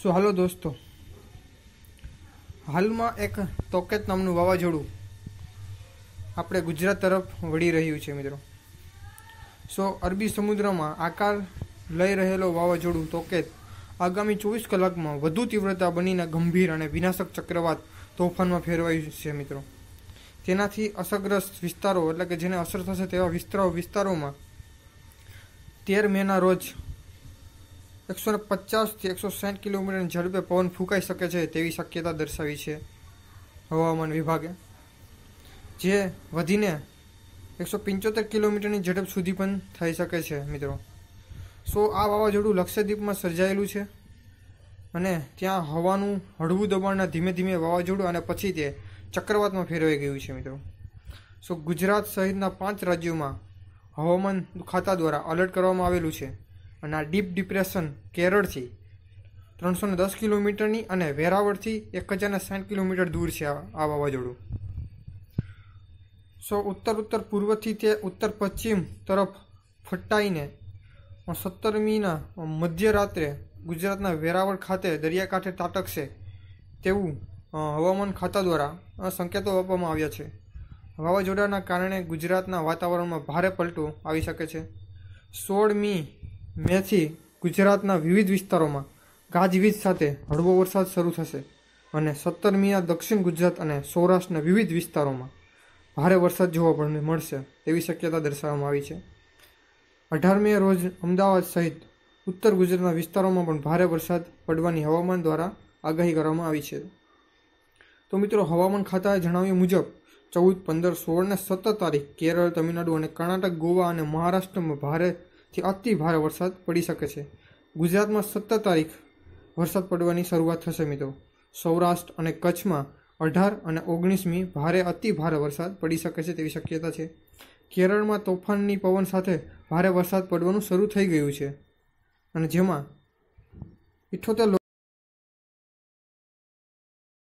સો હાલો દોસ્તો હાલમાં એક તોકેત નામનું વાવાઝોડું આપણે ગુજરાત તરફ વળી રહ્યું છે મિત્રો સો અરબી સમુદ્રમાં આકાર લઈ રહેલો વાવાઝોડું તોકેત આગામી ચોવીસ કલાકમાં વધુ તીવ્રતા બનીને ગંભીર અને વિનાશક ચક્રવાત તોફાનમાં ફેરવાયું છે મિત્રો તેનાથી અસરગ્રસ્ત વિસ્તારો એટલે કે જેને અસર થશે તેવા વિસ્તારો વિસ્તારોમાં તેર મેના રોજ એકસો ને પચાસથી એકસો સાઠ કિલોમીટરની ઝડપે પવન ફૂંકાઈ શકે છે તેવી શક્યતા દર્શાવી છે હવામાન વિભાગે જે વધીને એકસો પંચોતેર કિલોમીટરની ઝડપ સુધી પણ થઈ શકે છે મિત્રો સો આ વાવાઝોડું લક્ષદ્વીપમાં સર્જાયેલું છે અને ત્યાં હવાનું હળવું દબાણના ધીમે ધીમે વાવાઝોડું અને પછી તે ચક્રવાતમાં ફેરવાઈ ગયું છે મિત્રો સો ગુજરાત સહિતના પાંચ રાજ્યોમાં હવામાન ખાતા દ્વારા અલર્ટ કરવામાં આવેલું છે અને આ ડીપ ડિપ્રેશન કેરળથી ત્રણસો ને દસ કિલોમીટરની અને વેરાવળથી એક હજારને સાઠ કિલોમીટર દૂર છે આ વાવાઝોડું સો ઉત્તર ઉત્તર પૂર્વથી તે ઉત્તર પશ્ચિમ તરફ ફટાઈને સત્તરમીના મધ્યરાત્રે ગુજરાતના વેરાવળ ખાતે દરિયાકાંઠે તાટકશે તેવું હવામાન ખાતા દ્વારા સંકેતો આપવામાં આવ્યા છે વાવાઝોડાના કારણે ગુજરાતના વાતાવરણમાં ભારે પલટો આવી શકે છે સોળ મી મેથી ગુજરાતના વિવિધ વિસ્તારોમાં ગાજવીજ સાથે હળવો વરસાદ શરૂ થશે અને સત્તરમીના દક્ષિણ ગુજરાત અને સૌરાષ્ટ્રના વિવિધ વિસ્તારોમાં ભારે વરસાદ જોવા પણ મળશે તેવી શક્યતા દર્શાવવામાં આવી છે અઢારમીએ રોજ અમદાવાદ સહિત ઉત્તર ગુજરાતના વિસ્તારોમાં પણ ભારે વરસાદ પડવાની હવામાન દ્વારા આગાહી કરવામાં આવી છે તો મિત્રો હવામાન ખાતાએ જણાવ્યા મુજબ ચૌદ પંદર સોળ ને સત્તર તારીખ કેરળ તમિલનાડુ અને કર્ણાટક ગોવા અને મહારાષ્ટ્રમાં ભારે થી અતિ ભારે વરસાદ પડી શકે છે ગુજરાતમાં સત્તર તારીખ વરસાદ પડવાની શરૂઆત થશે મિત્રો સૌરાષ્ટ્ર અને કચ્છમાં અઢાર અને ઓગણીસમી ભારે અતિ ભારે વરસાદ પડી શકે છે તેવી શક્યતા છે કેરળમાં તોફાનની પવન સાથે ભારે વરસાદ પડવાનું શરૂ થઈ ગયું છે અને જેમાં ઇઠોતેર